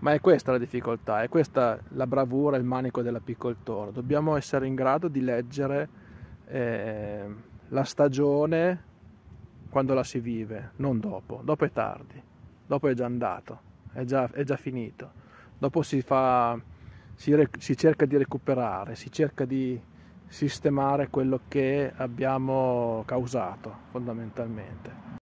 Ma è questa la difficoltà, è questa la bravura, il manico dell'apicoltore. Dobbiamo essere in grado di leggere eh, la stagione quando la si vive, non dopo. Dopo è tardi, dopo è già andato, è già, è già finito. Dopo si, fa, si, si cerca di recuperare, si cerca di sistemare quello che abbiamo causato fondamentalmente.